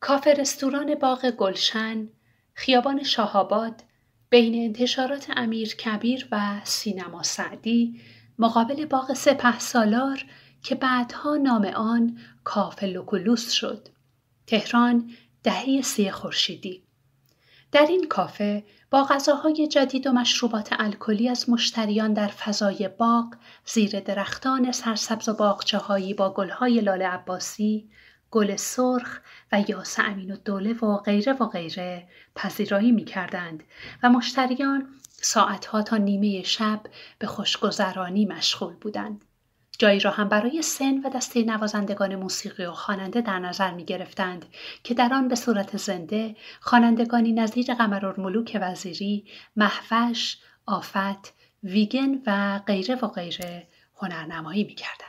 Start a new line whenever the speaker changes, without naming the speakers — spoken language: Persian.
کافه رستوران باغ گلشن، خیابان شاهاباد، بین انتشارات امیر کبیر و سینما سعدی مقابل باغ سپه سالار که بعدها نام آن کافه لوکولوس شد. تهران دهه سی خورشیدی در این کافه با غذاهای جدید و مشروبات الکلی از مشتریان در فضای باغ زیر درختان سرسبز و باغچههایی با گلهای لاله عباسی گل سرخ و یاس امین و دوله و غیره و غیره پذیرایی می کردند و مشتریان ساعتها تا نیمه شب به خوشگذرانی مشغول بودند. جایی را هم برای سن و دسته نوازندگان موسیقی و خواننده در نظر می گرفتند که در آن به صورت زنده خوانندگانی نظیر ملوک وزیری، محوش، آفت، ویگن و غیره و غیره هنرنمایی می کردند.